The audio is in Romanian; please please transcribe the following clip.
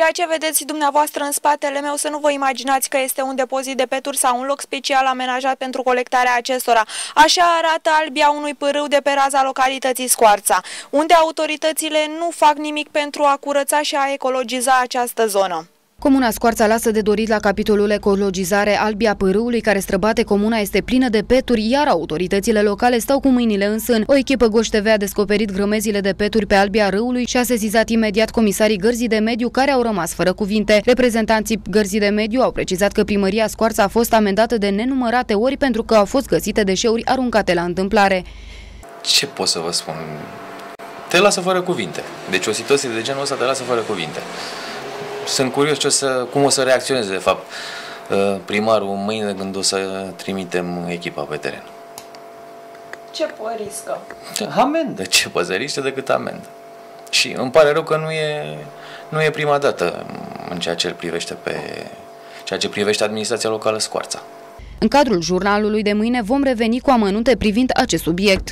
Ceea ce vedeți dumneavoastră în spatele meu, să nu vă imaginați că este un depozit de peturi sau un loc special amenajat pentru colectarea acestora. Așa arată albia unui pârâu de pe raza localității Scoarța, unde autoritățile nu fac nimic pentru a curăța și a ecologiza această zonă. Comuna Scoarța lasă de dorit la capitolul ecologizare albia pârâului care străbate comuna este plină de peturi, iar autoritățile locale stau cu mâinile în sân. O echipă Goș a descoperit grămezile de peturi pe albia râului și a sesizat imediat comisarii Gărzii de Mediu care au rămas fără cuvinte. Reprezentanții Gărzii de Mediu au precizat că primăria Scoarța a fost amendată de nenumărate ori pentru că au fost găsite deșeuri aruncate la întâmplare. Ce pot să vă spun? Te lasă fără cuvinte. Deci o situație de genul ăsta te lasă fără cuvinte sunt curios ce o să, cum o să reacționeze, de fapt, uh, primarul mâine când o să trimitem echipa pe teren. Ce riscă? Da, amendă. Ce riscă decât amendă. Și îmi pare rău că nu e, nu e prima dată în ceea ce privește pe ceea ce privește administrația locală Scoarța. În cadrul jurnalului de mâine vom reveni cu amănunte privind acest subiect.